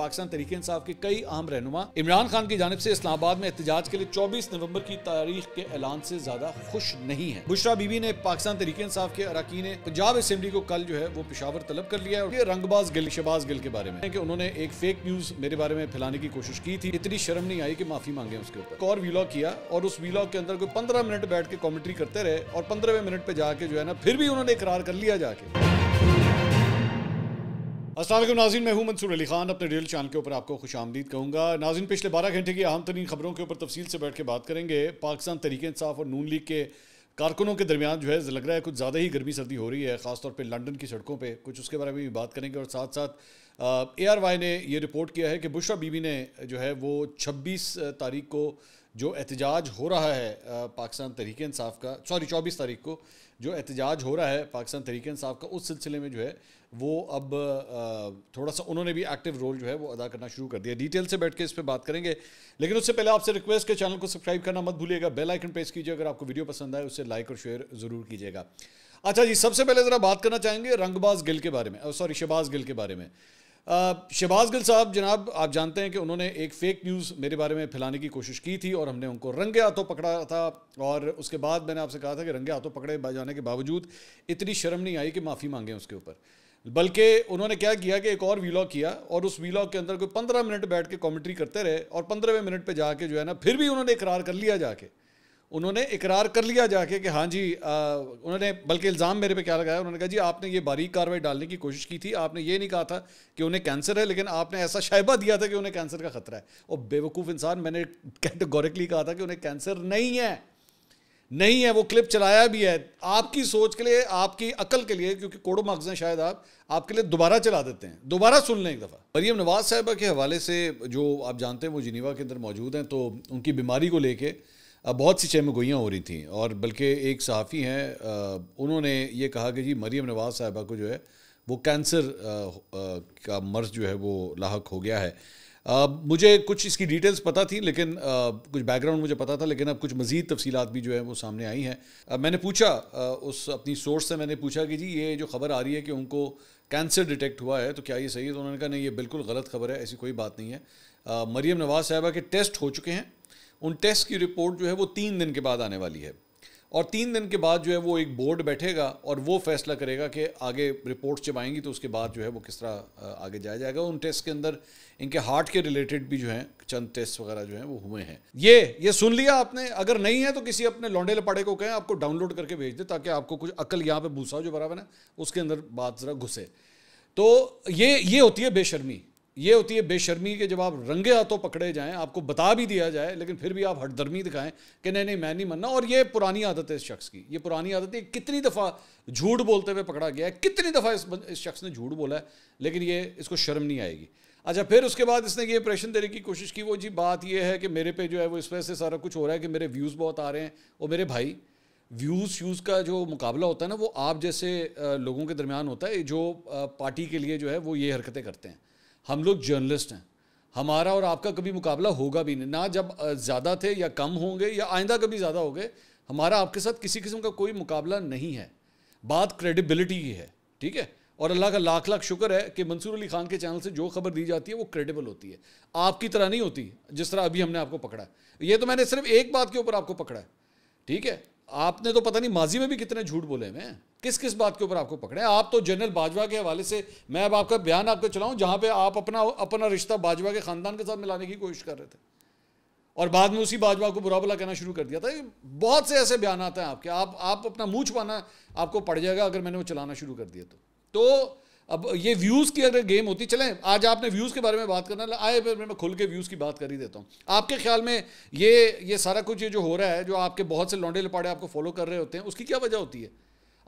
पाकिस्तान तरीके इंसाफ के कई अहम रहनुमा इमरान खान की जानब से इस्लामाबाद में एहतजाज के लिए चौबीस नवम्बर की तारीख के ऐलान से ज्यादा खुश नहीं है बुशरा बीबी ने पाकिस्तान तरीके इंसाफ के अरकान पंजाब असम्बली को कल जो है वो पिशावर तलब कर लिया और ये रंगबाज गिल शबाज गिल के बारे में कि उन्होंने एक फेक न्यूज मेरे बारे में फैलाने की कोशिश की थी इतनी शर्म नहीं आई कि माफी मांगे उसके ऊपर और वीलॉग किया और उस वीलॉग के अंदर कोई पंद्रह मिनट बैठ के कॉमेंट्री करते रहे और पंद्रहवें मिनट पे जाके जो है ना फिर भी उन्होंने इकरार कर लिया जाके असल नाजिन मैं हूँ मंसूर अली खान अपने रेल चैनल के ऊपर आपको खुश आमदीद कहूँगा नाजिन पिछले बारह घंटे की अहम तरीन खबरों के ऊपर तफसील से बैठ के बात करेंगे पाकिस्तान तरीके इंसाफ और नून लीग के कारकुनों के दरमियान जो है लग रहा है कुछ ज़्यादा ही गर्मी सर्दी हो रही है ख़ासतौर पर लंडन की सड़कों पर कुछ उसके बारे में भी बात करेंगे और साथ साथ ए आर वाई ने यह रिपोर्ट किया है कि बुशरा बीबी ने जो है वो छब्बीस तारीख को जो एहतजाज हो रहा है पाकिस्तान तरीके इंसाफ का सॉरी चौबीस तारीख को जो एहतजाज हो रहा है पाकिस्तान तहरीक इंसाफ का उस सिलसिले में जो है वो अब थोड़ा सा उन्होंने भी एक्टिव रोल जो है वो अदा करना शुरू कर दिया डिटेल से बैठ के इस पर बात करेंगे लेकिन उससे पहले आपसे रिक्वेस्ट के चैनल को सब्सक्राइब करना मत भूलिएगा बेल आइकन प्रेस कीजिए अगर आपको वीडियो पसंद आए उसे लाइक और शेयर ज़रूर कीजिएगा अच्छा जी सबसे पहले ज़रा बात करना चाहेंगे रंगबाज गिल के बारे में सॉरी शहबाज गिल के बारे में शहबाज गिल साहब जनाब आप जानते हैं कि उन्होंने एक फेक न्यूज़ मेरे बारे में फैलाने की कोशिश की थी और हमने उनको रंगे हाथों पकड़ा था और उसके बाद मैंने आपसे कहा था कि रंगे हाथों पकड़े जाने के बावजूद इतनी शर्म नहीं आई कि माफ़ी मांगें उसके ऊपर बल्कि उन्होंने क्या किया कि एक और वीलॉग किया और उस वीलॉग के अंदर कोई पंद्रह मिनट बैठ के कॉमेंट्री करते रहे और पंद्रहवें मिनट पर जाके जो है ना फिर भी उन्होंने इकरार कर लिया जाके उन्होंने इकरार कर लिया जाके कि हाँ जी आ, उन्होंने बल्कि इल्ज़ाम मेरे पे क्या लगाया उन्होंने कहा जी आपने ये बारीक कार्रवाई डालने की कोशिश की थी आपने ये नहीं कहा था कि उन्हें कैंसर है लेकिन आपने ऐसा शायबा दिया था कि उन्हें कैंसर का खतरा है और बेवकूफ़ इंसान मैंने कैटेगोरिकली कहा था कि उन्हें कैंसर नहीं है नहीं है वो क्लिप चलाया भी है आपकी सोच के लिए आपकी अकल के लिए क्योंकि कोड़ो हैं शायद आप आपके लिए दोबारा चला देते हैं दोबारा सुन लें एक दफ़ा मरीम नवाज़ साहबा के हवाले से जो आप जानते हैं वो जिनीवा के अंदर मौजूद हैं तो उनकी बीमारी को लेके बहुत सी चहमगोइयाँ हो रही थी और बल्कि एक सहाफ़ी हैं उन्होंने ये कहा कि जी मरीम नवाज़ साहबा को जो है वो कैंसर का मर्ज जो है वो लाक हो गया है आ, मुझे कुछ इसकी डिटेल्स पता थी लेकिन आ, कुछ बैकग्राउंड मुझे पता था लेकिन अब कुछ मज़ीद तफसीत भी जो है वो सामने आई हैं मैंने पूछा आ, उस अपनी सोर्स से मैंने पूछा कि जी ये जो खबर आ रही है कि उनको कैंसर डिटेक्ट हुआ है तो क्या ये सही है तो उन्होंने कहा नहीं ये बिल्कुल गलत खबर है ऐसी कोई बात नहीं है मरीम नवाज़ साहबा के टेस्ट हो चुके हैं उन टेस्ट की रिपोर्ट जो है वो तीन दिन के बाद आने वाली है और तीन दिन के बाद जो है वो एक बोर्ड बैठेगा और वो फैसला करेगा कि आगे रिपोर्ट्स जब आएंगी तो उसके बाद जो है वो किस तरह आगे जाया जाएगा उन टेस्ट के अंदर इनके हार्ट के रिलेटेड भी जो हैं चंद टेस्ट वगैरह जो हैं वो हुए हैं ये ये सुन लिया आपने अगर नहीं है तो किसी अपने लौंडे लपाड़े को कहें आपको डाउनलोड करके भेज दे ताकि आपको कुछ अकल यहाँ पर भूसा जो बराबर है उसके अंदर बात ज़रा घुसे तो ये ये होती है बेशर्मी ये होती है बेशर्मी के जब आप रंगे हाथों पकड़े जाएं आपको बता भी दिया जाए लेकिन फिर भी आप हटदर्मी दिखाएं कि नहीं नहीं मैं नहीं मनना और ये पुरानी आदत है इस शख्स की ये पुरानी आदत है कितनी दफ़ा झूठ बोलते हुए पकड़ा गया है कितनी दफ़ा इस, इस शख्स ने झूठ बोला है लेकिन ये इसको शर्म नहीं आएगी अच्छा फिर उसके बाद इसने ये इंप्रेशन देने की कोशिश की वो जी बात ये है कि मेरे पे जो है वो इस वजह से सारा कुछ हो रहा है कि मेरे व्यूज़ बहुत आ रहे हैं और मेरे भाई व्यूज़ शूज़ का जो मुकाबला होता है ना वो आप जैसे लोगों के दरमियान होता है जो पार्टी के लिए जो है वो ये हरकतें करते हैं हम लोग जर्नलिस्ट हैं हमारा और आपका कभी मुकाबला होगा भी नहीं ना जब ज़्यादा थे या कम होंगे या आइंदा कभी ज़्यादा हो गए हमारा आपके साथ किसी किस्म का कोई मुकाबला नहीं है बात क्रेडिबिलिटी की है ठीक है और अल्लाह का लाख लाख शुक्र है कि मंसूर अली खान के चैनल से जो खबर दी जाती है वो क्रेडिबल होती है आपकी तरह नहीं होती जिस तरह अभी हमने आपको पकड़ा है ये तो मैंने सिर्फ एक बात के ऊपर आपको पकड़ा है ठीक है आपने तो पता नहीं माजी में भी कितने झूठ बोले हैं किस किस बात के ऊपर आपको पकड़े आप तो जनरल बाजवा के हवाले से मैं अब आपका बयान आपको चलाऊं जहां पे आप अपना अपना रिश्ता बाजवा के खानदान के साथ मिलाने की कोशिश कर रहे थे और बाद में उसी बाजवा को बुरा बुला कहना शुरू कर दिया था बहुत से ऐसे बयान आते हैं आपके आप आप अपना मुँह छुपाना आपको पड़ जाएगा अगर मैंने वो चलाना शुरू कर दिया तो, तो अब ये व्यूज़ की अगर गेम होती चले आज आपने व्यूज़ के बारे में बात करना आए फिर मैं खुल के व्यूज़ की बात कर ही देता हूँ आपके ख्याल में ये ये सारा कुछ ये जो हो रहा है जो आपके बहुत से लौंडे लपाड़े आपको फॉलो कर रहे होते हैं उसकी क्या वजह होती है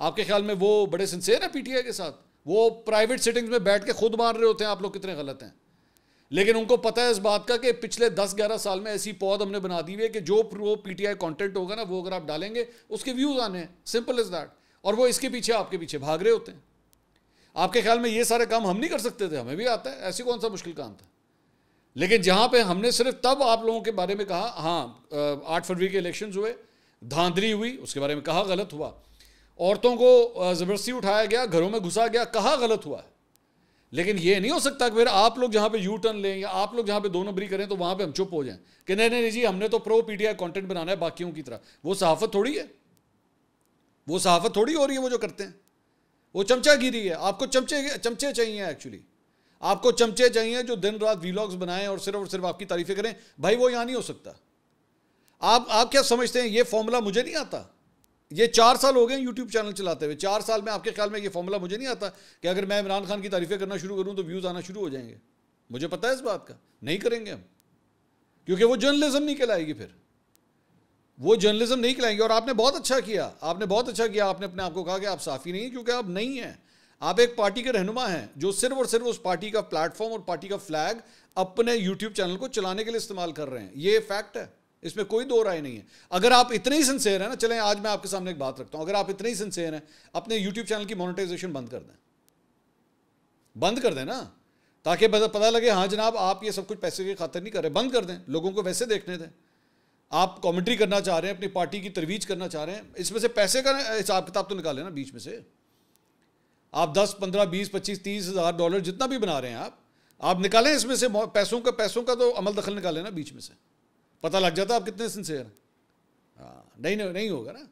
आपके ख्याल में वो बड़े सिंसेर है पीटीआई के साथ वो प्राइवेट सिटिंग्स में बैठ के खुद मार रहे होते हैं आप लोग कितने गलत हैं लेकिन उनको पता है इस बात का कि पिछले 10-11 साल में ऐसी पौध हमने बना दी हुई है कि जो वो पीटीआई कंटेंट होगा ना वो अगर आप डालेंगे उसके व्यूज़ आने हैं सिंपल इज़ दैट और वो इसके पीछे आपके पीछे भाग रहे होते हैं आपके ख्याल में ये सारे काम हम नहीं कर सकते थे हमें भी आता है ऐसी कौन सा मुश्किल काम था लेकिन जहाँ पे हमने सिर्फ तब आप लोगों के बारे में कहा हाँ आठ फरवरी के इलेक्शन हुए धांधली हुई उसके बारे में कहा गलत हुआ औरतों को ज़बरदस्ती उठाया गया घरों में घुसा गया कहा गलत हुआ है लेकिन ये नहीं हो सकता कि फिर आप लोग जहाँ पे यू टर्न लें या आप लोग जहाँ पे दोनों बरी करें तो वहाँ पे हम चुप हो जाएं कि नहीं नहीं जी हमने तो प्रो पीटीआई कंटेंट बनाना है बाकियों की तरह वो सहाफत थोड़ी है वो सहाफत थोड़ी हो रही है वो जो करते हैं वो चमचा गिरी है आपको चमचे चमचे चाहिए एक्चुअली आपको चमचे चाहिए जो दिन रात वीलॉग्स बनाएं और सिर्फ और सिर्फ आपकी तारीफें करें भाई वो यहाँ नहीं हो सकता आप आप क्या समझते हैं ये फॉर्मूला मुझे नहीं आता ये चार साल हो गए यूट्यूब चैनल चलाते हुए चार साल में आपके ख्याल में ये फॉर्मूला मुझे नहीं आता कि अगर मैं इमरान खान की तारीफें करना शुरू करूँ तो व्यूज़ आना शुरू हो जाएंगे मुझे पता है इस बात का नहीं करेंगे हम क्योंकि वो जर्नलिज्म नहीं कहलाएगी फिर वो जर्नलिज्म नहीं खिलाएंगे और आपने बहुत अच्छा किया आपने बहुत अच्छा किया आपने अपने आप को कहा कि आप साफ़ी नहीं है क्योंकि आप नहीं हैं आप एक पार्टी के रहनुमा हैं जो सिर्फ और सिर्फ उस पार्टी का प्लेटफॉर्म और पार्टी का फ्लैग अपने यूट्यूब चैनल को चलाने के लिए इस्तेमाल कर रहे हैं ये फैक्ट है इसमें कोई दो राय नहीं है अगर आप इतने ही सिंसेयर हैं ना चले आज मैं आपके सामने एक बात रखता हूं अगर आप इतने ही सिंसेयर हैं अपने यूट्यूब चैनल की मोनिटाइजेशन बंद कर दें बंद कर दें ना ताकि पता लगे हाँ जनाब आप ये सब कुछ पैसे की खातर नहीं कर रहे बंद कर दें लोगों को वैसे देखने दें आप कॉमेंट्री करना चाह रहे हैं अपनी पार्टी की तरवीज करना चाह रहे हैं इसमें से पैसे का हिसाब किताब तो निकालें ना बीच में से आप 10, 15, 20, 25, तीस हज़ार डॉलर जितना भी बना रहे हैं आप आप निकालें इसमें से पैसों का पैसों का तो अमल दखल निकालें ना बीच में से पता लग जाता आप कितने सिंसेयर हाँ नहीं नहीं होगा ना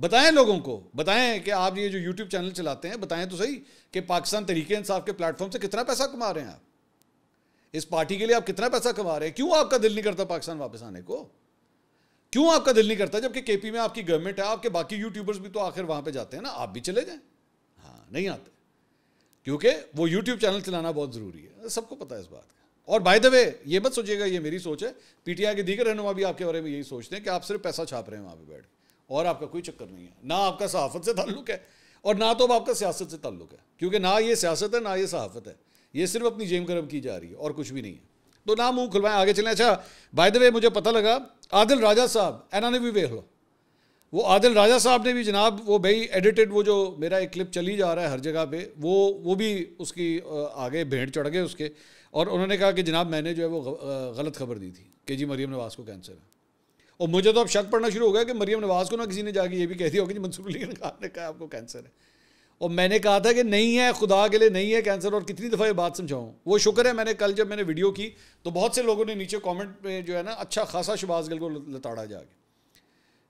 बताएं लोगों को बताएं कि आप ये जो यूट्यूब चैनल चलाते हैं बताएं तो सही कि पाकिस्तान तरीके इंसाफ के प्लेटफॉर्म से कितना पैसा कमा रहे हैं आप इस पार्टी के लिए आप कितना पैसा कमा रहे हैं क्यों आपका दिल नहीं करता पाकिस्तान वापस आने को क्यों आपका दिल नहीं करता जबकि केपी में आपकी गवर्नमेंट है आपके बाकी यूट्यूबर्स भी तो आखिर वहां पे जाते हैं ना आप भी चले जाएं हाँ नहीं आते क्योंकि वो यूट्यूब चैनल चलाना बहुत ज़रूरी है सबको पता है इस बात का और बाय द वे ये मत सोचिएगा ये मेरी सोच है पीटीआई के दीगर रहनुमा भी आपके बारे में यही सोचते हैं कि आप सिर्फ पैसा छाप रहे हैं वहां पर बैठ और आपका कोई चक्कर नहीं है ना आपका सहाफत से ताल्लुक है और ना तो अब आपका सियासत से ताल्लुक है क्योंकि ना ये सियासत है ना ये सहाफत है ये सिर्फ अपनी जेम गर्म की जा रही है और कुछ भी नहीं है तो ना मुंह खुलवाएं आगे चलें अच्छा बाय द वे मुझे पता लगा आदिल राजा साहब एना ने भी देख लो वो आदिल राजा साहब ने भी जनाब वो भाई एडिटेड वो जो मेरा एक क्लिप चली जा रहा है हर जगह पे वो वो भी उसकी आगे भेंट चढ़ गए उसके और उन्होंने कहा कि जनाब मैंने जो है वो गलत खबर दी थी कि जी मरीम नवाज़ को कैंसर है और मुझे तो अब शक पड़ना शुरू हो गया कि मरीम नवाज़ को ना किसी ने जाके ये भी कह दिया होगा कि मंसूर अली खान ने कहा आपको कैंसर है और मैंने कहा था कि नहीं है खुदा के लिए नहीं है कैंसर और कितनी दफ़ा ये बात समझाऊँ वो शुक्र है मैंने कल जब मैंने वीडियो की तो बहुत से लोगों ने नीचे कमेंट में जो है ना अच्छा खासा शबाज गिल को लताड़ा जाके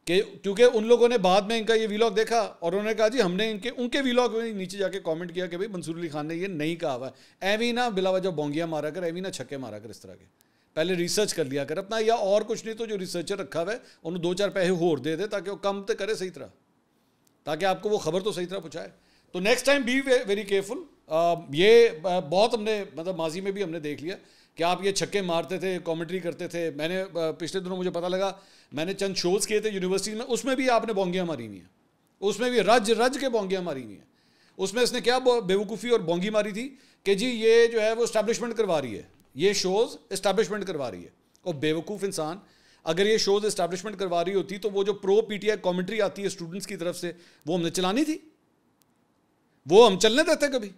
कि क्योंकि उन लोगों ने बाद में इनका ये वीलॉग देखा और उन्होंने कहा जी हमने इनके उनके वीलॉग में नीचे जाके कमेंट किया कि भाई मंसूर अली खान ने ये नहीं कहा हुआ है एवी ना जब बोंगियाँ मारा कर एवी ना छक्के मारा कर इस तरह के पहले रिसर्च कर लिया कर अपना या और कुछ नहीं तो जो रिसर्चर रखा हुआ है उन्होंने दो चार पैसे होर दे दे ताकि वो कम तो करे सही तरह ताकि आपको वो खबर तो सही तरह पहुँचाए तो next time be very careful ये uh, बहुत हमने मतलब माजी में भी हमने देख लिया कि आप ये छक्के मारते थे कॉमेंट्री करते थे मैंने uh, पिछले दिनों मुझे पता लगा मैंने चंद शोज़ किए थे यूनिवर्सिटी में उसमें भी आपने बोंगियाँ मारी नहीं है उसमें भी रज रज के बोंगियाँ मारी नहीं है उसमें इसने क्या बेवकूफ़ी और बोंगी मारी थी कि जी ये जो है वो इस्टेब्लिशमेंट करवा रही है ये शोज़ इस्टेब्लिशमेंट करवा रही है और बेवकूफ़ इंसान अगर ये शोज़ इस्टेब्लिशमेंट करवा रही होती तो वो जो प्रो पी टी कमेंट्री आती है स्टूडेंट्स की तरफ से वो हमने चलानी थी वो हम चलने देते कभी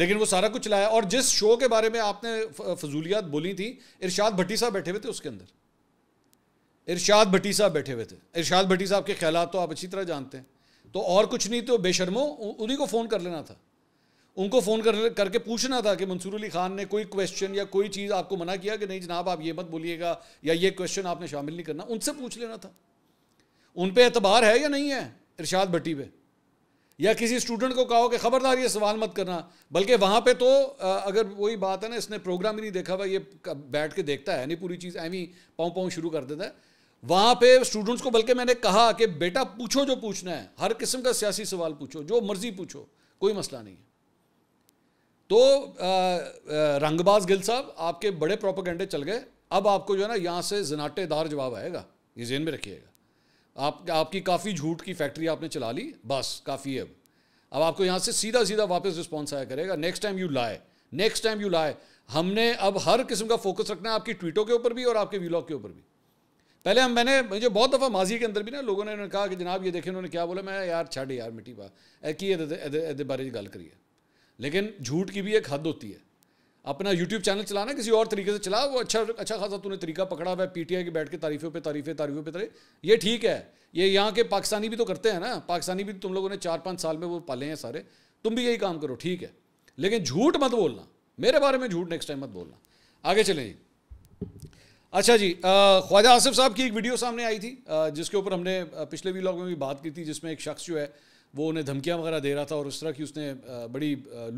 लेकिन वो सारा कुछ लाया और जिस शो के बारे में आपने फजूलियात बोली थी इरशाद भट्टी साहब बैठे हुए थे उसके अंदर इरशाद भट्टी साहब बैठे हुए थे इरशाद भट्टी साहब के ख्याल तो आप अच्छी तरह जानते हैं तो और कुछ नहीं तो बेशर्मो उन्हीं को फ़ोन कर लेना था उनको फ़ोन कर करके पूछना था कि मंसूर अली खान ने कोई क्वेश्चन या कोई चीज़ आपको मना किया कि नहीं जनाब आप ये मत बोलिएगा या ये क्वेश्चन आपने शामिल नहीं करना उनसे पूछ लेना था उन पर एतबार है या नहीं है इरशाद भट्टी पर या किसी स्टूडेंट को कहो कि खबरदार ये सवाल मत करना बल्कि वहाँ पे तो अगर वही बात है ना इसने प्रोग्राम ही नहीं देखा हुआ ये बैठ के देखता है नहीं पूरी चीज़ ही पाँव पाँव शुरू कर देता है वहाँ पे स्टूडेंट्स को बल्कि मैंने कहा कि बेटा पूछो जो पूछना है हर किस्म का सियासी सवाल पूछो जो मर्जी पूछो कोई मसला नहीं है तो रंगबाज गिल साहब आपके बड़े प्रोपोगंडे चल गए अब आपको जो है ना यहाँ से जनाटेदार जवाब आएगा ये जेन में रखिएगा आप आपकी काफ़ी झूठ की फैक्ट्री आपने चला ली बस काफ़ी अब अब आपको यहाँ से सीधा सीधा वापस रिस्पॉन्स आया करेगा नेक्स्ट टाइम यू लाए नेक्स्ट टाइम यू लाए हमने अब हर किस्म का फोकस रखना है आपकी ट्वीटों के ऊपर भी और आपके व्लॉग के ऊपर भी पहले हम मैंने मुझे बहुत दफ़ा माजी के अंदर भी ना लोगों ने कहा कि जनाब ये देखें उन्होंने क्या बोला मैं यार छाड़े यार मिट्टी पा की बारे गल करिए लेकिन झूठ की भी एक हद होती है अपना यूट्यूब चैनल चलाना किसी और तरीके से चला वो अच्छा अच्छा खासा तूने तरीका पकड़ा हुआ है पीटीआई के बैठ के तारीफों पे तारीफें तारीफों पे तारीफ ये ठीक है ये यहाँ के पाकिस्तानी भी तो करते हैं ना पाकिस्तानी भी तुम लोगों ने चार पाँच साल में वो पाले हैं सारे तुम भी यही काम करो ठीक है लेकिन झूठ मत बोलना मेरे बारे में झूठ नेक्स्ट टाइम मत बोलना आगे चले जी अच्छा जी ख्वाजा आसिफ साहब की एक वीडियो सामने आई थी जिसके ऊपर हमने पिछले वीलॉग में भी बात की थी जिसमें एक शख्स जो है वो उन्हें धमकियाँ वगैरह दे रहा था और उस तरह की उसने बड़ी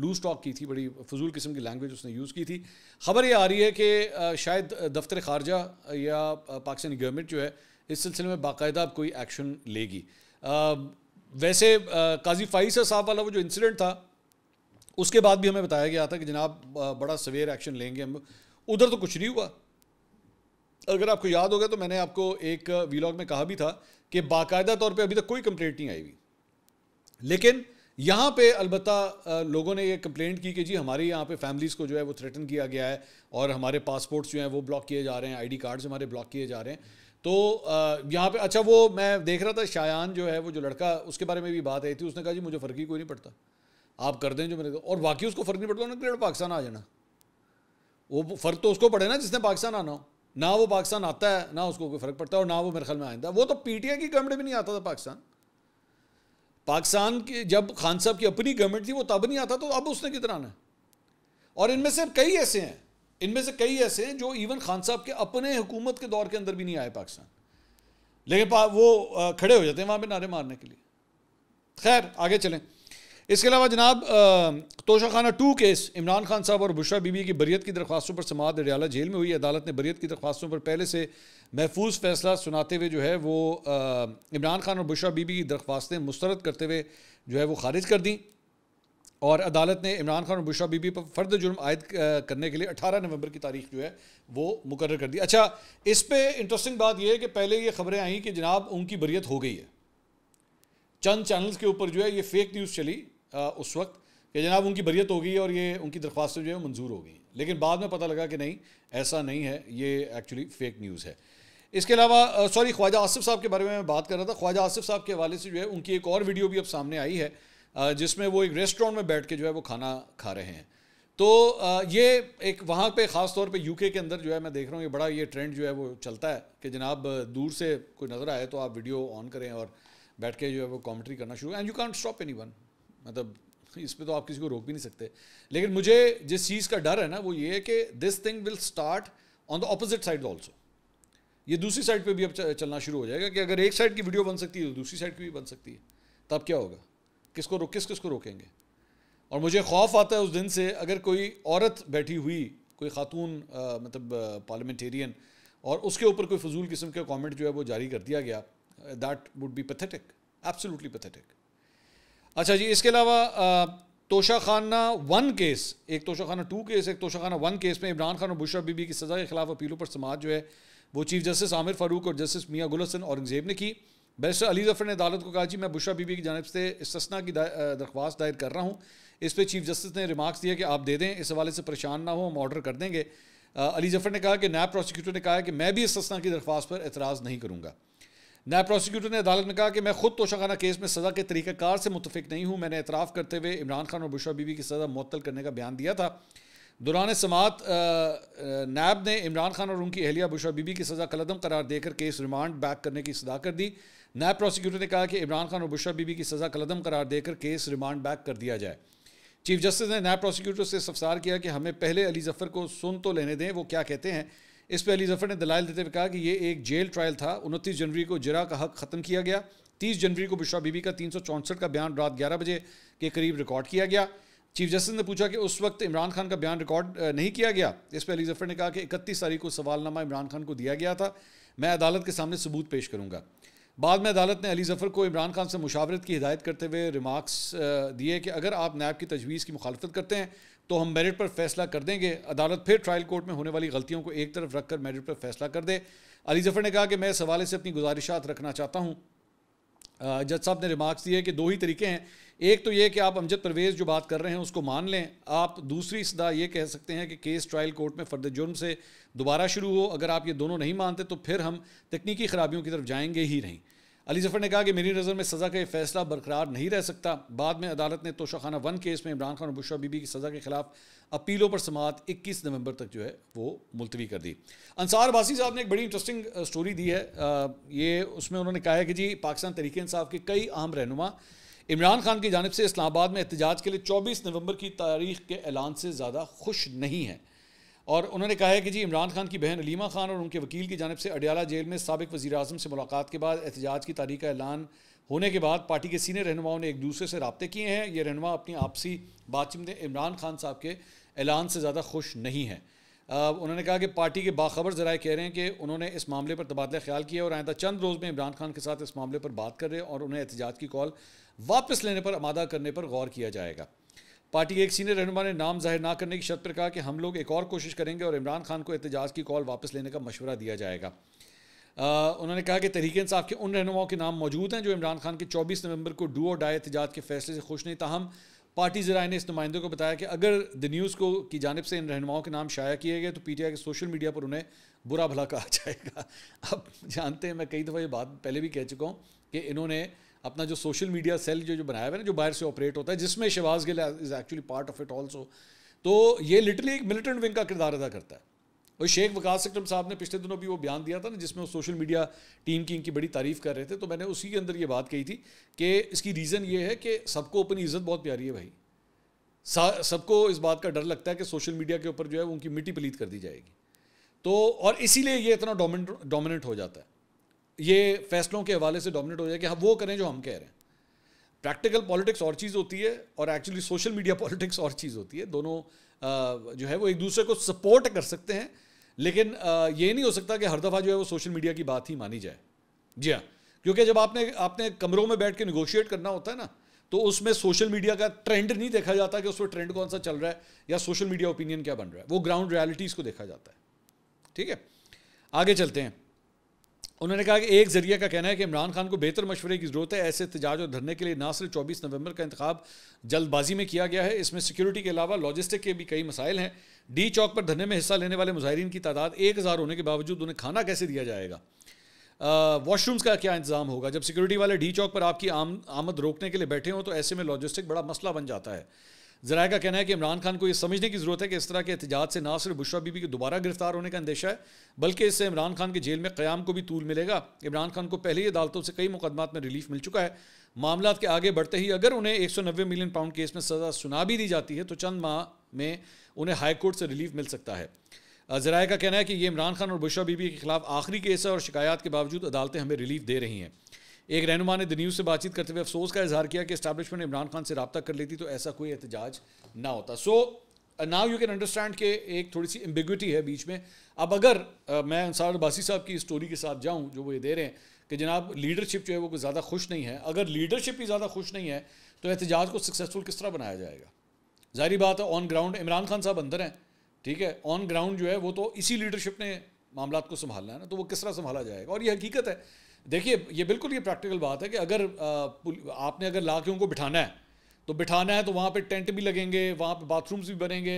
लूज टॉक की थी बड़ी फजूल किस्म की लैंग्वेज उसने यूज़ की थी खबर ये आ रही है कि शायद दफ्तर खारजा या पाकिस्तानी गवर्नमेंट जो है इस सिलसिले में बाकायदा अब कोई एक्शन लेगी वैसे काजी फाइसा साहब वाला वो जो इंसिडेंट था उसके बाद भी हमें बताया गया था कि जनाब बड़ा सवेर एक्शन लेंगे हम उधर तो कुछ नहीं हुआ अगर आपको याद होगा तो मैंने आपको एक वीलॉग में कहा भी था कि बाकायदा तौर पे अभी तक कोई कंप्लेंट नहीं आई हुई लेकिन यहाँ पे अलबत् लोगों ने ये कंप्लेंट की कि जी हमारे यहाँ पे फैमिलीज़ को जो है वो थ्रेटन किया गया है और हमारे पासपोर्ट्स जो हैं वो ब्लॉक किए जा रहे हैं आईडी कार्ड्स हमारे ब्लॉक किए जा रहे हैं तो यहाँ पे अच्छा वो मैं देख रहा था शायान जो है वो जो लड़का उसके बारे में भी बात आई थी उसने कहा जी मुझे फ़र्क ही कोई नहीं पड़ता आप कर दें जो मेरे और बाकी उसको फ़र्क नहीं पड़ता उन्होंने क्रेड पाकिस्तान आ जाना वो फ़र्क तो उसको पड़े ना जिसने पाकिस्तान आना हो ना वो पाकिस्तान आता है ना उसको कोई फ़र्क पड़ता है और ना वो मेरे ख्याल में आंदा वो तो पीटीआई की गवर्नमेंट में नहीं आता था पाकिस्तान पाकिस्तान की जब खान साहब की अपनी गवर्नमेंट थी वो तब नहीं आता तो अब उसने कितना आना है और इनमें से कई ऐसे हैं इनमें से कई ऐसे हैं जो इवन खान साहब के अपने हुकूमत के दौर के अंदर भी नहीं आए पाकिस्तान लेकिन पा, वो खड़े हो जाते हैं वहाँ पर नारे मारने के लिए खैर आगे चलें इसके अलावा जनाब तोशा खाना टू केस इमरान खान साहब और बुशरा बीबी की बरीत की दरख्वास्तों पर समात अडियाला जेल में हुई अदालत ने बरीत की दरख्वास्तों पर पहले से महफूज फैसला सुनाते हुए जो है वो इमरान खान और बुशरा बीबी की दरख्वास्तें मुस्तरद करते हुए जो है वो खारिज कर दी और अदालत ने इमरान खान और बुशरा बीबी पर फर्द जुर्म आयद करने के लिए अठारह नवंबर की तारीख जो है वो मुकर कर दी अच्छा इस पर इंटरेस्टिंग बात यह है कि पहले ये खबरें आई कि जनाब उनकी बरीत हो गई है चंद चैनल्स के ऊपर जो है ये फेक न्यूज़ चली आ, उस वक्त कि जनाब उनकी बरीत हो गई और ये उनकी दरख्वास्तें जो है मंजूर हो गई लेकिन बाद में पता लगा कि नहीं ऐसा नहीं है ये एक्चुअली फ़ेक न्यूज़ है इसके अलावा सॉरी ख्वाजा आसिफ साहब के बारे में मैं बात कर रहा था ख्वाजा आसिफ साहब के हवाले से जो है उनकी एक और वीडियो भी अब सामने आई है जिसमें वो एक रेस्टोरेंट में बैठ के जो है वो खाना खा रहे हैं तो ये एक वहाँ पे ख़ास तौर पे यूके के अंदर जो है मैं देख रहा हूँ ये बड़ा ये ट्रेंड जो है वो चलता है कि जनाब दूर से कोई नज़र आए तो आप वीडियो ऑन करें और बैठ के जो है वो कॉमेंट्री करना शुरू and you can't stop anyone मतलब इस पर तो आप किसी को रोक भी नहीं सकते लेकिन मुझे जिस चीज़ का डर है ना वो ये है कि this thing will start on the opposite side also ये दूसरी साइड पे भी अब चलना शुरू हो जाएगा कि अगर एक साइड की वीडियो बन सकती है तो दूसरी साइड की भी बन सकती है तब क्या होगा किसको रोक किस किस को रोकेंगे और मुझे खौफ आता है उस दिन से अगर कोई औरत बैठी हुई कोई खातून मतलब पार्लियामेंटेरियन और उसके ऊपर कोई फजूल किस्म के कमेंट जो है वो जारी कर दिया गया that would be pathetic absolutely pathetic अच्छा जी इसके अलावा तोशा खाना वन केस एक तोशा खाना टू केस एक तोशा खाना वन केस में इमरान खान और बुशरा बीबी की सज़ा के खिलाफ अपीलों पर समाज जो है वो चीफ जस्टिस आमिर फारूक और जस्टिस मियाँ गुलसन औरंगजेब ने की बैरिस्टर अली जफर ने अदालत को कहा जी मैं बुशरा बीबी की जानब से इसना की दरख्वास्त दायर कर रहा हूँ इस पर चीफ जस्टिस ने रिमार्क्स दिया कि आप दे दें इस हवाले से परेशान ना हो हम ऑर्डर कर देंगे अली जफर ने कहा कि नायब प्रोसिक्यूटर ने कहा कि मैं भी इस सस्ना की दरख्वास्त पर एतराज़ नहीं करूँगा नायब प्रोसिक्यूटर ने अदालत में कहा कि मैं खुद तोशाखाना केस में सजा के तरीक़ाकार से मुतफिक नहीं हूँ मैंने एतराफ़ करते हुए इमरान खान और बुशा बीबी की सज़ा मअतल करने का बयान दिया था दौरान समात नैब ने इमरान खान और उनकी अहलिया बुशा बीबी की सज़ा कलदम करार देकर केस रिमांड बैक करने की सदा कर दी नायब प्रोसिक्यूटर ने कहा कि इमरान खान और बुशा बीबी की सज़ा कलदम करार देकर केस रिमांड बैक कर दिया जाए चीफ जस्टिस ने नायब प्रोसिक्यूटर से सफसार किया कि हमें पहले अली जफ़र को सुन तो लेने दें वो क्या कहते हैं इस पर अली जफ़र ने दलाल देते हुए कहा कि ये एक जेल ट्रायल था उनतीस जनवरी को जरा का हक ख़त्म किया गया तीस जनवरी को बिश्रा बीबी का तीन का बयान रात ग्यारह बजे के करीब रिकॉर्ड किया गया चीफ जस्टिस ने पूछा कि उस वक्त इमरान खान का बयान रिकॉर्ड नहीं किया गया इस पर अली जफ़र ने कहा कि इकतीस तारीख को सवालनामा इमरान खान को दिया गया था मैं अदालत के सामने सबूत पेश करूँगा बाद में अदालत ने अली जफ़र को इमरान खान से मुशावरत की हिदायत करते हुए रिमार्क्स दिए कि अगर आप नैब की तजवीज़ की मुखालफत करते हैं तो हम मेरिट पर फैसला कर देंगे अदालत फिर ट्रायल कोर्ट में होने वाली गलतियों को एक तरफ रखकर मेरिट पर फैसला कर दे अली जफर ने कहा कि मैं इस हवाले से अपनी गुजारिशात रखना चाहता हूँ जज साहब ने रिमार्क्स दिए कि दो ही तरीके हैं एक तो ये कि आप अमजद परवेज़ जो बात कर रहे हैं उसको मान लें आप दूसरी सदा ये कह सकते हैं कि केस ट्रायल कोर्ट में फ़र्द जुर्म से दोबारा शुरू हो अगर आप ये दोनों नहीं मानते तो फिर हम तकनीकी खराबियों की तरफ जाएंगे ही नहीं अली जफर ने कहा कि मेरी नज़र में सज़ा का यह फैसला बरकरार नहीं रह सकता बाद में अदालत ने तोशाखाना वन केस में इमरान खान और बुशा बीबी की सज़ा के खिलाफ अपीलों पर समात 21 नवंबर तक जो है वो मुलतवी कर दी अंसार वासी साहब ने एक बड़ी इंटरेस्टिंग स्टोरी दी है आ, ये उसमें उन्होंने कहा है कि जी पाकिस्तान तरीके इंसाफ के कई अहम रहनुमा इमरान खान की जानब से इस्लामाबाद में एहतजाज के लिए चौबीस नवंबर की तारीख के ऐलान से ज़्यादा खुश नहीं है और उन्होंने कहा है कि जी इमरान खान की बहन अलीमा खान और उनके वकील की जानब से अडियाला जेल में सबक वजी अजम से मुलाकात के बाद एहतजाज की तारीख का ऐलान होने के बाद पार्टी के सीनियर रहनुमाओं ने एक दूसरे से रबते किए हैं ये रहनुमा अपनी आपसी बातचीत में इमरान खान साहब के ऐलान से ज़्यादा खुश नहीं हैं उन्होंने कहा कि पार्टी के बाखबर जराए कह रहे हैं कि उन्होंने इस मामले पर तबादला ख्याल किया और आइंदा चंद रोज़ में इमरान खान के साथ इस मामले पर बात कर रहे और उन्हें एहतजाज की कॉल वापस लेने पर आमादा करने पर गौर किया जाएगा पार्टी के एक सीनियर रहनुमा ने नाम जाहिर ना करने की शर्त पर कहा कि हम लोग एक और कोशिश करेंगे और इमरान खान को एहतजाज की कॉल वापस लेने का मशवरा दिया जाएगा आ, उन्होंने कहा कि तहरीक इंसाफ के उन रहनुमाओं के नाम मौजूद हैं जो इमरान खान के चौबीस नवंबर को डू और डाई एहतजाज के फैसले से खुश नहीं तहम पार्टी जराए ने इस नुमाइंदे को बताया कि अगर द न्यूज़ को की जानब से इन रहनुमाओं के नाम शाया किए गए तो पी टी आई के सोशल मीडिया पर उन्हें बुरा भला कहा जाएगा अब जानते हैं मैं कई दफ़ा ये बात पहले भी कह चुका हूँ कि इन्होंने अपना जो सोशल मीडिया सेल जो जो बनाया हुआ है ना जो बाहर से ऑपरेट होता है जिसमें Shahbaz Gill is actually part of it also तो ये लिटरली एक मिलिटेंट विंग का किरदार अदा करता है और शेख वकास अक्रम साहब ने पिछले दिनों भी वो बयान दिया था ना जिसमें वो सोशल मीडिया टीम की इनकी बड़ी तारीफ कर रहे थे तो मैंने उसी के अंदर ये बात कही थी कि इसकी रीज़न ये है कि सबको अपनी इज्जत बहुत प्यारी है भाई सबको इस बात का डर लगता है कि सोशल मीडिया के ऊपर जो है उनकी मिट्टी पलीत कर दी जाएगी तो और इसीलिए ये इतना डोमिनेंट हो जाता है ये फैसलों के हवाले से डोमिनेट हो जाए कि हम वो करें जो हम कह रहे हैं प्रैक्टिकल पॉलिटिक्स और चीज़ होती है और एक्चुअली सोशल मीडिया पॉलिटिक्स और चीज़ होती है दोनों जो है वो एक दूसरे को सपोर्ट कर सकते हैं लेकिन ये नहीं हो सकता कि हर दफ़ा जो है वो सोशल मीडिया की बात ही मानी जाए जी हाँ क्योंकि जब आपने आपने कमरों में बैठ के निगोशिएट करना होता है ना तो उसमें सोशल मीडिया का ट्रेंड नहीं देखा जाता कि उसमें ट्रेंड कौन सा चल रहा है या सोशल मीडिया ओपिनियन क्या बन रहा है वो ग्राउंड रियलिटीज़ को देखा जाता है ठीक है आगे चलते हैं उन्होंने कहा कि एक जरिए का कहना है कि इमरान खान को बेहतर मशवरे की ज़रूरत है ऐसे एहतजाज और धरने के लिए ना सिर्फ चौबीस नवंबर का इंतजाम जल्दबाजी में किया गया है इसमें सिक्योरिटी के अलावा लॉजिस्टिक के भी कई मसाइल हैं डी चौक पर धरने में हिस्सा लेने वाले मुजाहरीन की तादाद एक हज़ार होने के बावजूद उन्हें खाना कैसे दिया जाएगा वॉशरूम्स का क्या इंतजाम होगा जब सिक्योरिटी वाले डी चौक पर आपकी आम आमद रोकने के लिए बैठे हों तो ऐसे में लॉजिस्टिक बड़ा मसला बन जाता है जराए का कहना है कि इमरान खान को यह समझने की ज़रूरत है कि इस तरह के एहतजाज से ना सिर्फ बुशरा बीबी के दोबारा गिरफ्तार होने का अंदेशा है बल्कि इससे इमरान खान के जेल में क़्याम को भी तूल मिलेगा इमरान खान को पहले ही अदालतों से कई मुकदमात में रिलीफ मिल चुका है मामला के आगे बढ़ते ही अगर उन्हें एक सौ नब्बे मिलियन पाउंड केस में सज़ा सुना भी दी जाती है तो चंद माह में उन्हें हाईकोर्ट से रिलीफ मिल सकता है जराए का कहना है कि ये इमरान खान और बुशरा बीबी के खिलाफ आखिरी केस है और शिकायत के बावजूद अदालतें हमें रिलीफ दे रही हैं एक रहनुमा ने द न्यूज़ से बातचीत करते हुए अफसोस का इजहार किया कि इस्टेब्लिशमेंट इमरान खान से रबता कर लेती तो ऐसा कोई एहतजाज ना होता so now you can understand के एक थोड़ी सी एम्बिग्यूटी है बीच में अब अगर uh, मैं अंसार अब्बासी साहब की स्टोरी के साथ जाऊँ जो वो ये दे रहे हैं कि जनाब लीडरशिप जो है वो ज़्यादा खुश नहीं है अगर लीडरशिप ही ज़्यादा खुश नहीं है तो एहतजाज को सक्सेसफुल किस तरह बनाया जाएगा जाहरी बात है ऑन ग्राउंड इमरान खान साहब अंदर हैं ठीक है ऑन ग्राउंड जो है वो तो इसी लीडरशिप ने मामला को संभालना है ना तो वो किस तरह संभाला जाएगा और ये हकीकत है देखिए ये बिल्कुल ये प्रैक्टिकल बात है कि अगर आपने अगर लाखों को बिठाना है तो बिठाना है तो वहाँ पे टेंट भी लगेंगे वहाँ पे बाथरूम्स भी बनेंगे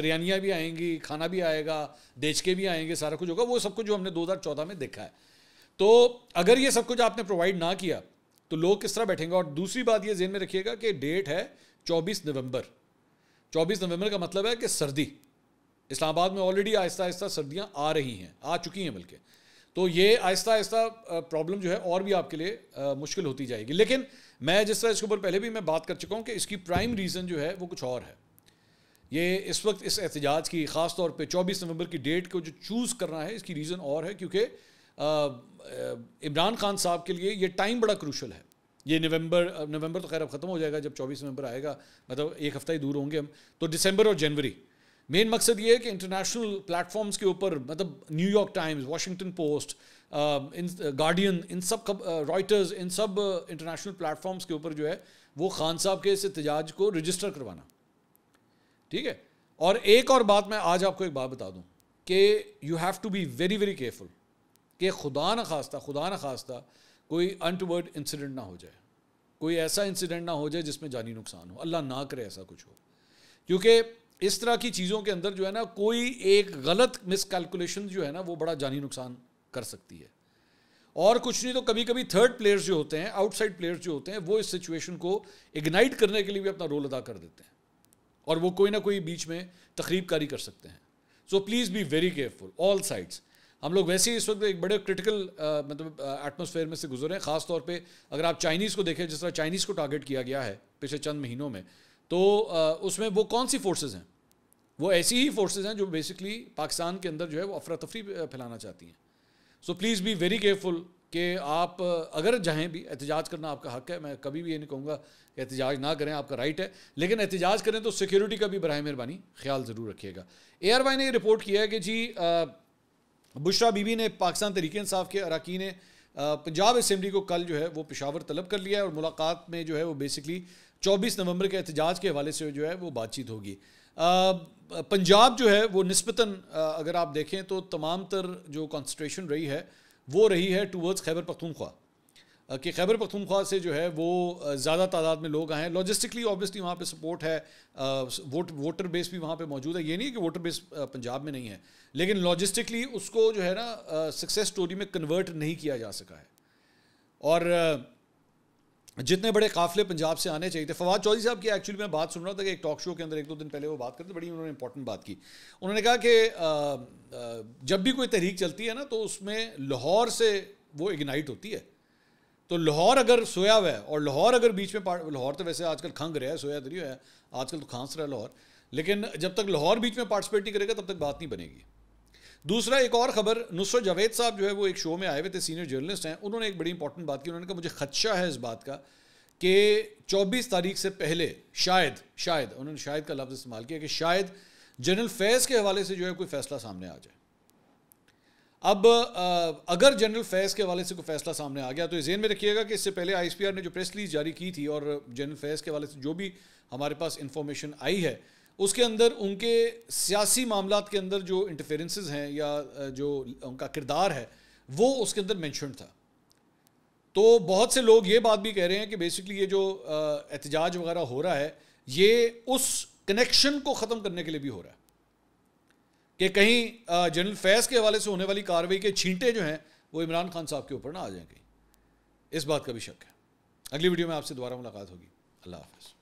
बिरयानियाँ भी आएंगी खाना भी आएगा देचके भी आएंगे सारा कुछ होगा वो सब कुछ जो हमने 2014 में देखा है तो अगर ये सब कुछ आपने प्रोवाइड ना किया तो लोग किस तरह बैठेंगे और दूसरी बात ये जेन में रखिएगा कि डेट है चौबीस नवम्बर चौबीस नवम्बर का मतलब है कि सर्दी इस्लामाबाद में ऑलरेडी आहिस्ता आहिस्ता सर्दियाँ आ रही हैं आ चुकी हैं बल्कि तो ये आहिस्ता आहिस्ता प्रॉब्लम जो है और भी आपके लिए आ, मुश्किल होती जाएगी लेकिन मैं जिस तरह इसके ऊपर पहले भी मैं बात कर चुका हूँ कि इसकी प्राइम रीज़न जो है वो कुछ और है ये इस वक्त इस एहतजाज की ख़ास तौर पे 24 नवंबर की डेट को जो चूज़ करना है इसकी रीज़न और है क्योंकि इमरान खान साहब के लिए ये टाइम बड़ा क्रूशल है ये नवंबर नवंबर तो खैर अब ख़त्म हो जाएगा जब 24 नवंबर आएगा मतलब एक हफ़्ता ही दूर होंगे हम तो दिसंबर और जनवरी मेन मकसद ये है कि इंटरनेशनल प्लेटफॉर्म्स के ऊपर मतलब न्यूयॉर्क टाइम्स वाशिंगटन पोस्ट इन गार्डियन uh, इन सब रॉयटर्स uh, इन सब इंटरनेशनल uh, प्लेटफॉर्म्स के ऊपर जो है वो खान साहब के इस एहतजाज को रजिस्टर करवाना ठीक है और एक और बात मैं आज आपको एक बात बता दूं कि you have to be very very careful कि खुदा न खास्ता खुदा न खास्ता कोई अनटवर्ड इंसिडेंट ना हो जाए कोई ऐसा इंसिडेंट ना हो जाए जिसमें जानी नुकसान हो अल्लाह ना करे ऐसा कुछ हो क्योंकि इस तरह की चीज़ों के अंदर जो है ना कोई एक गलत मिसकैलकुलेशन जो है ना वो बड़ा जानी नुकसान कर सकती है और कुछ नहीं तो कभी कभी थर्ड प्लेयर्स जो होते हैं आउटसाइड प्लेयर्स जो होते हैं वो इस सिचुएशन को इग्नाइट करने के लिए भी अपना रोल अदा कर देते हैं और वो कोई ना कोई बीच में तकरीब कर सकते हैं so please be very careful all sides हम लोग वैसे ही इस वक्त एक बड़े क्रिटिकल मतलब एटमोसफेयर में से गुजर रहे हैं ख़ासतौर पर अगर आप चाइनीज़ को देखें जिस तरह चाइनीज़ को टारगेट किया गया है पिछले चंद महीनों में तो आ, उसमें वो कौन सी फोर्सेज हैं वो ऐसी ही फोर्सेज हैं जो बेसिकली पाकिस्तान के अंदर जो है वो अफरा तफरी फैलाना चाहती हैं so please be very careful कि आप अगर जाएँ भी एहतजाज करना आपका हक है मैं कभी भी ये नहीं कहूँगा कि एहतजाज ना करें आपका राइट है लेकिन एहतजाज करें तो सिक्योरिटी का भी बर मेहरबानी ख्याल ज़रूर रखिएगा ए आर वाई ने रिपोर्ट किया है कि जी बुशरा बीबी ने पाकिस्तान तरीके इंसाफ के अरकान पंजाब असम्बली को कल जो है वो पेशावर तलब कर लिया है और मुलाकात में जो है वो बेसिकली चौबीस नवंबर के एहतजाज के हवाले से जो है वो बातचीत होगी पंजाब जो है वो नस्बता अगर आप देखें तो तमाम तर जो कॉन्सट्रेशन रही है वो रही है टूवर्ड्स खैबर पखतूनख्वा कि खैबर पखतूनख्वा से जो है वो ज़्यादा तादाद में लोग आए हैं लॉजिस्टिकली ऑब्वियसली वहाँ पे सपोर्ट है वोट वोटर बेस भी वहाँ पे मौजूद है ये नहीं है कि वोटर बेस पंजाब में नहीं है लेकिन लॉजिस्टिकली उसको जो है ना सक्सेस स्टोरी में कन्वर्ट नहीं किया जा सका है और जितने बड़े काफिले पंजाब से आने चाहिए थे फवाद चौधरी साहब की एक्चुअली मैं बात सुन रहा था कि तो एक टॉक शो के अंदर एक दो दिन पहले वो बात करते बड़ी उन्होंने इंपॉर्टेंट बात की उन्होंने कहा कि जब भी कोई तहरीक चलती है ना तो उसमें लाहौर से वो इग्नाइट होती है तो लाहौर अगर सोया हुआ है और लाहौर अगर बीच में लाहौर तो वैसे आजकल खंग रहा है सोया दरी हुआ है आजकल तो खांस रहा है लाहौर लेकिन जब तक लाहौर बीच में पार्टिसिपेट नहीं करेगा तब तक बात नहीं बनेगी दूसरा एक और खबर नुसरत जावेद साहब जो है वो एक शो में आए हुए थे सीनियर जर्नलिस्ट हैं उन्होंने एक बड़ी इंपॉर्टेंट बात की उन्होंने कहा मुझे खदशा है इस बात का कि 24 तारीख से पहले शायद शायद उन्होंने शायद का लफ्ज़ इस्तेमाल किया कि शायद जनरल फैज़ के हवाले से जो है कोई फ़ैसला सामने आ जाए अब आ, अगर जनरल फैज़ के हवाले से कोई फ़ैसला सामने आ गया तो जेन में रखिएगा कि इससे पहले आई ने जो प्रेस रिलीज जारी की थी और जनरल फैज़ के हवाले से जो भी हमारे पास इंफॉर्मेशन आई है उसके अंदर उनके सियासी मामला के अंदर जो इंटरफेरेंसेस हैं या जो उनका किरदार है वो उसके अंदर मैंशन था तो बहुत से लोग ये बात भी कह रहे हैं कि बेसिकली ये जो एहतजाज वगैरह हो रहा है ये उस कनेक्शन को ख़त्म करने के लिए भी हो रहा है कि कहीं जनरल फैज़ के हवाले से होने वाली कार्रवाई के छींटे जो हैं वो इमरान खान साहब के ऊपर ना आ जाएंगे इस बात का भी शक है अगली वीडियो में आपसे दोबारा मुलाकात होगी अल्लाह हाफ़